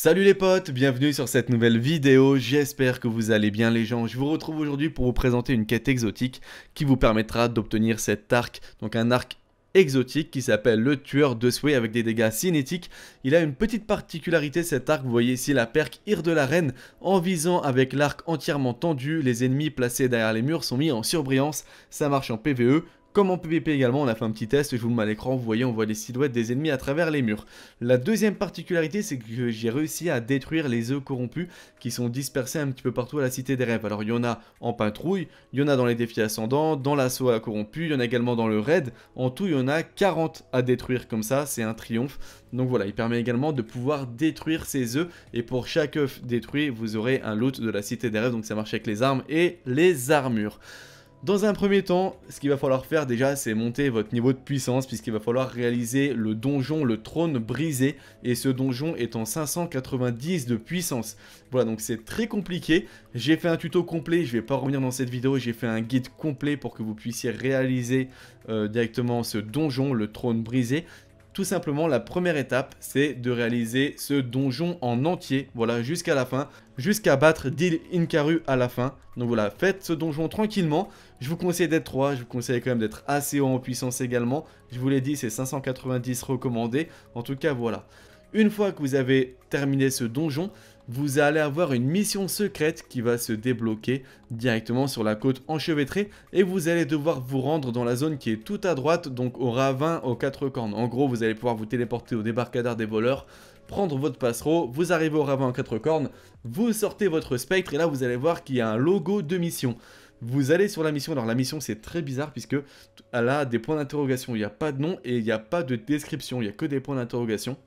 Salut les potes, bienvenue sur cette nouvelle vidéo, j'espère que vous allez bien les gens. Je vous retrouve aujourd'hui pour vous présenter une quête exotique qui vous permettra d'obtenir cet arc, donc un arc exotique qui s'appelle le tueur de souhait avec des dégâts cinétiques. Il a une petite particularité cet arc, vous voyez ici la perque Ir de la Reine. En visant avec l'arc entièrement tendu, les ennemis placés derrière les murs sont mis en surbrillance, ça marche en PvE, comme en PvP également, on a fait un petit test, je vous le mets à l'écran, vous voyez, on voit les silhouettes des ennemis à travers les murs. La deuxième particularité, c'est que j'ai réussi à détruire les œufs corrompus qui sont dispersés un petit peu partout à la Cité des Rêves. Alors il y en a en patrouille, il y en a dans les défis ascendants, dans l'assaut à corrompu, il y en a également dans le raid. En tout, il y en a 40 à détruire comme ça, c'est un triomphe. Donc voilà, il permet également de pouvoir détruire ces œufs et pour chaque œuf détruit, vous aurez un loot de la Cité des Rêves. Donc ça marche avec les armes et les armures. Dans un premier temps, ce qu'il va falloir faire déjà, c'est monter votre niveau de puissance, puisqu'il va falloir réaliser le donjon, le trône brisé, et ce donjon est en 590 de puissance. Voilà, donc c'est très compliqué. J'ai fait un tuto complet, je vais pas revenir dans cette vidéo, j'ai fait un guide complet pour que vous puissiez réaliser euh, directement ce donjon, le trône brisé. Tout simplement, la première étape, c'est de réaliser ce donjon en entier, voilà, jusqu'à la fin, jusqu'à battre Dil Inkaru à la fin. Donc voilà, faites ce donjon tranquillement. Je vous conseille d'être 3, je vous conseille quand même d'être assez haut en puissance également. Je vous l'ai dit, c'est 590 recommandé. En tout cas, voilà. Une fois que vous avez terminé ce donjon, vous allez avoir une mission secrète qui va se débloquer directement sur la côte enchevêtrée et vous allez devoir vous rendre dans la zone qui est tout à droite, donc au ravin aux quatre cornes. En gros, vous allez pouvoir vous téléporter au débarcadère des voleurs, prendre votre passereau, vous arrivez au ravin aux quatre cornes, vous sortez votre spectre et là vous allez voir qu'il y a un logo de mission. Vous allez sur la mission, alors la mission c'est très bizarre puisque elle a des points d'interrogation, il n'y a pas de nom et il n'y a pas de description, il n'y a que des points d'interrogation.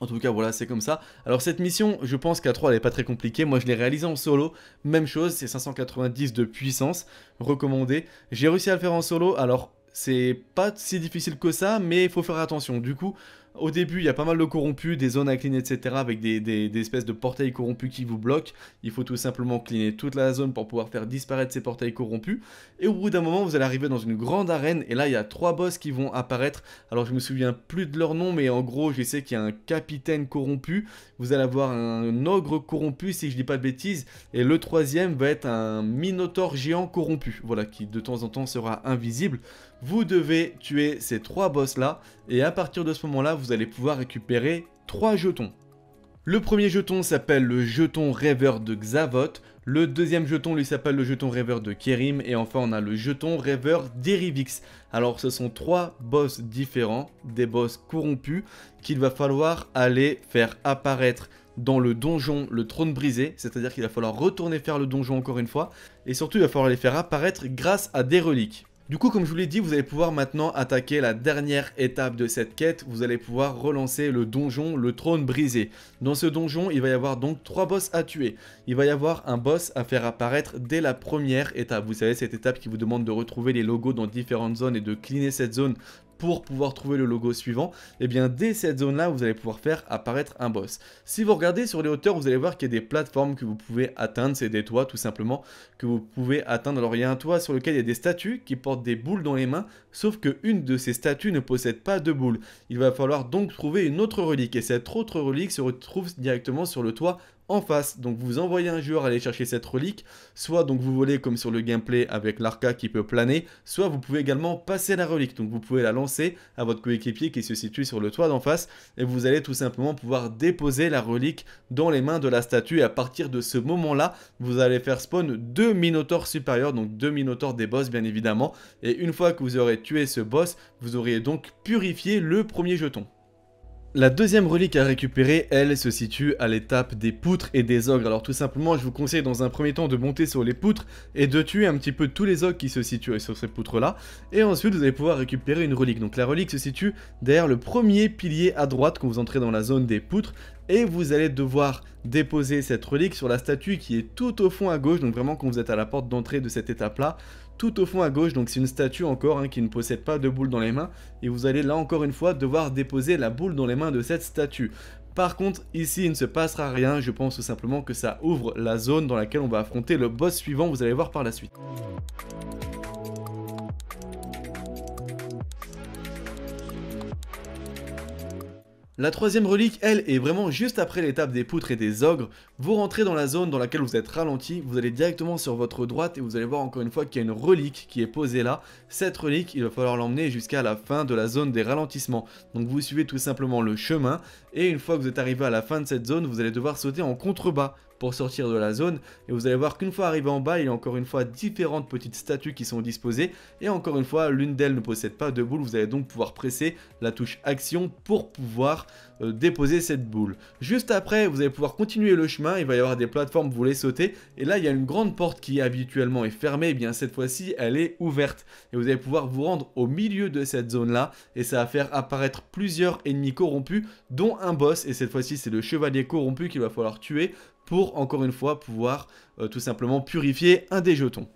En tout cas, voilà, c'est comme ça. Alors, cette mission, je pense qu'à 3, elle n'est pas très compliquée. Moi, je l'ai réalisée en solo. Même chose, c'est 590 de puissance, recommandé. J'ai réussi à le faire en solo. Alors, c'est pas si difficile que ça, mais il faut faire attention. Du coup, au début, il y a pas mal de corrompus, des zones à clean, etc. avec des, espèces de portails corrompus qui vous bloquent. Il faut tout simplement cleaner toute la zone pour pouvoir faire disparaître ces portails corrompus. Et au bout d'un moment, vous allez arriver dans une grande arène. Et là, il y a trois boss qui vont apparaître. Alors, je me souviens plus de leur nom, mais en gros, je sais qu'il y a un capitaine corrompu. Vous allez avoir un ogre corrompu, si je dis pas de bêtises. Et le troisième va être un minotaure géant corrompu. Voilà, qui de temps en temps sera invisible. Vous devez tuer ces trois boss là. Et à partir de ce moment là, vous allez pouvoir récupérer 3 jetons. Le premier jeton s'appelle le jeton rêveur de Xavot. le deuxième jeton lui s'appelle le jeton rêveur de Kerim et enfin on a le jeton rêveur d'Erivix. Alors ce sont trois boss différents, des boss corrompus qu'il va falloir aller faire apparaître dans le donjon, le trône brisé, c'est-à-dire qu'il va falloir retourner faire le donjon encore une fois et surtout il va falloir les faire apparaître grâce à des reliques. Du coup, comme je vous l'ai dit, vous allez pouvoir maintenant attaquer la dernière étape de cette quête. Vous allez pouvoir relancer le donjon, le trône brisé. Dans ce donjon, il va y avoir donc trois boss à tuer. Il va y avoir un boss à faire apparaître dès la première étape. Vous savez, cette étape qui vous demande de retrouver les logos dans différentes zones et de cleaner cette zone pour pouvoir trouver le logo suivant, et eh bien dès cette zone là vous allez pouvoir faire apparaître un boss. Si vous regardez sur les hauteurs vous allez voir qu'il y a des plateformes que vous pouvez atteindre, c'est des toits tout simplement que vous pouvez atteindre. Alors il y a un toit sur lequel il y a des statues qui portent des boules dans les mains, sauf que une de ces statues ne possède pas de boules. Il va falloir donc trouver une autre relique et cette autre relique se retrouve directement sur le toit en face. Donc vous envoyez un joueur aller chercher cette relique, soit donc vous volez comme sur le gameplay avec l'arca qui peut planer, soit vous pouvez également passer la relique. Donc vous pouvez la lancer à votre coéquipier qui se situe sur le toit d'en face et vous allez tout simplement pouvoir déposer la relique dans les mains de la statue et à partir de ce moment-là, vous allez faire spawn deux minotaures supérieurs, donc deux minotaures des boss bien évidemment. Et une fois que vous aurez tué ce boss, vous auriez donc purifié le premier jeton. La deuxième relique à récupérer, elle, se situe à l'étape des poutres et des ogres. Alors tout simplement, je vous conseille dans un premier temps de monter sur les poutres et de tuer un petit peu tous les ogres qui se situent sur ces poutres-là. Et ensuite, vous allez pouvoir récupérer une relique. Donc la relique se situe derrière le premier pilier à droite quand vous entrez dans la zone des poutres. Et vous allez devoir déposer cette relique sur la statue qui est tout au fond à gauche. Donc vraiment quand vous êtes à la porte d'entrée de cette étape-là, tout au fond à gauche, donc c'est une statue encore hein, qui ne possède pas de boule dans les mains, et vous allez là encore une fois devoir déposer la boule dans les mains de cette statue. Par contre, ici, il ne se passera rien, je pense tout simplement que ça ouvre la zone dans laquelle on va affronter le boss suivant, vous allez voir par la suite. La troisième relique, elle, est vraiment juste après l'étape des poutres et des ogres. Vous rentrez dans la zone dans laquelle vous êtes ralenti, vous allez directement sur votre droite et vous allez voir encore une fois qu'il y a une relique qui est posée là. Cette relique, il va falloir l'emmener jusqu'à la fin de la zone des ralentissements. Donc vous suivez tout simplement le chemin et une fois que vous êtes arrivé à la fin de cette zone, vous allez devoir sauter en contrebas pour sortir de la zone. Et vous allez voir qu'une fois arrivé en bas, il y a encore une fois différentes petites statues qui sont disposées. Et encore une fois, l'une d'elles ne possède pas de boule. Vous allez donc pouvoir presser la touche action pour pouvoir euh, déposer cette boule. Juste après, vous allez pouvoir continuer le chemin. Il va y avoir des plateformes, vous les sauter. Et là, il y a une grande porte qui habituellement est fermée. Et eh bien cette fois-ci, elle est ouverte. Et vous allez pouvoir vous rendre au milieu de cette zone-là. Et ça va faire apparaître plusieurs ennemis corrompus, dont un boss. Et cette fois-ci, c'est le chevalier corrompu qu'il va falloir tuer pour encore une fois pouvoir euh, tout simplement purifier un des jetons.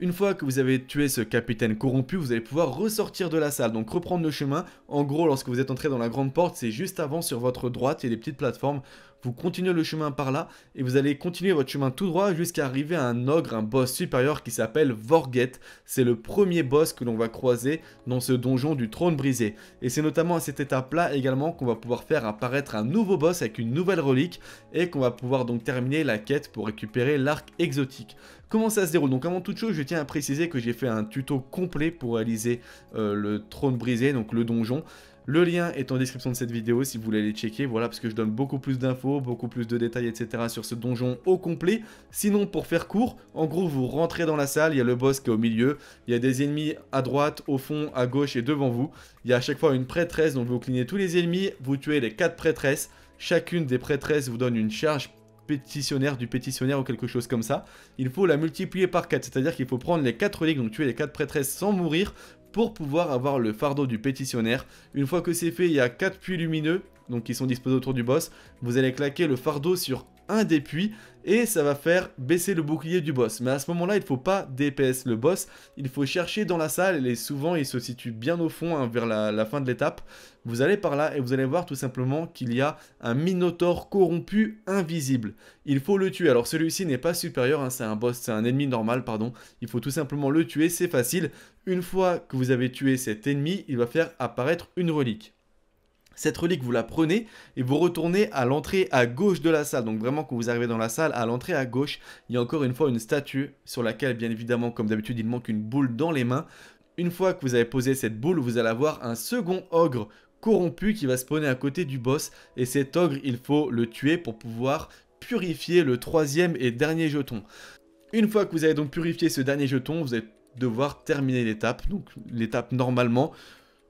Une fois que vous avez tué ce capitaine corrompu, vous allez pouvoir ressortir de la salle, donc reprendre le chemin. En gros, lorsque vous êtes entré dans la grande porte, c'est juste avant sur votre droite, et les petites plateformes vous continuez le chemin par là, et vous allez continuer votre chemin tout droit jusqu'à arriver à un ogre, un boss supérieur qui s'appelle Vorget. C'est le premier boss que l'on va croiser dans ce donjon du trône brisé. Et c'est notamment à cette étape-là également qu'on va pouvoir faire apparaître un nouveau boss avec une nouvelle relique, et qu'on va pouvoir donc terminer la quête pour récupérer l'arc exotique. Comment ça se déroule Donc avant toute chose, je tiens à préciser que j'ai fait un tuto complet pour réaliser euh, le trône brisé, donc le donjon. Le lien est en description de cette vidéo si vous voulez aller checker, voilà, parce que je donne beaucoup plus d'infos, beaucoup plus de détails, etc. sur ce donjon au complet. Sinon, pour faire court, en gros, vous rentrez dans la salle, il y a le boss qui est au milieu, il y a des ennemis à droite, au fond, à gauche et devant vous. Il y a à chaque fois une prêtresse, donc vous clignez tous les ennemis, vous tuez les 4 prêtresses. Chacune des prêtresses vous donne une charge pétitionnaire, du pétitionnaire ou quelque chose comme ça. Il faut la multiplier par 4, c'est-à-dire qu'il faut prendre les 4 ligues donc tuer les 4 prêtresses sans mourir, pour pouvoir avoir le fardeau du pétitionnaire. Une fois que c'est fait, il y a 4 puits lumineux donc qui sont disposés autour du boss. Vous allez claquer le fardeau sur un des puits et ça va faire baisser le bouclier du boss. Mais à ce moment-là, il ne faut pas DPS le boss, il faut chercher dans la salle et souvent il se situe bien au fond hein, vers la, fin de l'étape. Vous allez par là et vous allez voir tout simplement qu'il y a un minotaure corrompu invisible. Il faut le tuer. Alors celui-ci n'est pas supérieur, hein, c'est un boss, c'est un ennemi normal, pardon. Il faut tout simplement le tuer, c'est facile. Une fois que vous avez tué cet ennemi, il va faire apparaître une relique. Cette relique, vous la prenez et vous retournez à l'entrée à gauche de la salle. Donc vraiment, quand vous arrivez dans la salle, à l'entrée à gauche, il y a encore une fois une statue sur laquelle, bien évidemment, comme d'habitude, il manque une boule dans les mains. Une fois que vous avez posé cette boule, vous allez avoir un second ogre corrompu qui va spawner à côté du boss. Et cet ogre, il faut le tuer pour pouvoir purifier le troisième et dernier jeton. Une fois que vous avez donc purifié ce dernier jeton, vous allez devoir terminer l'étape, donc l'étape normalement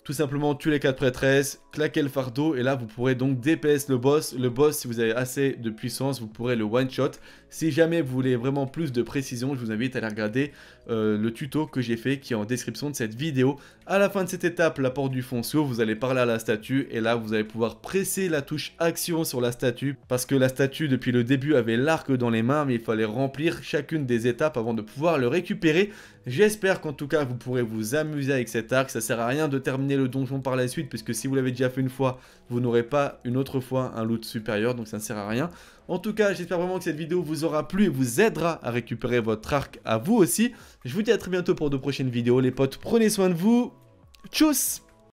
tout simplement tuer les 4 prêtresses, claquer le fardeau et là vous pourrez donc DPS le boss. Le boss si vous avez assez de puissance vous pourrez le one shot. Si jamais vous voulez vraiment plus de précision je vous invite à aller regarder euh, le tuto que j'ai fait qui est en description de cette vidéo. À la fin de cette étape, la porte du fond vous allez parler à la statue et là vous allez pouvoir presser la touche action sur la statue parce que la statue depuis le début avait l'arc dans les mains mais il fallait remplir chacune des étapes avant de pouvoir le récupérer. J'espère qu'en tout cas vous pourrez vous amuser avec cet arc, ça sert à rien de terminer le donjon par la suite puisque si vous l'avez déjà fait une fois, vous n'aurez pas une autre fois un loot supérieur donc ça ne sert à rien. En tout cas, j'espère vraiment que cette vidéo vous aura plu et vous aidera à récupérer votre arc à vous aussi. Je vous dis à très bientôt pour de prochaines vidéos les potes. Prenez soin de vous. Tchuss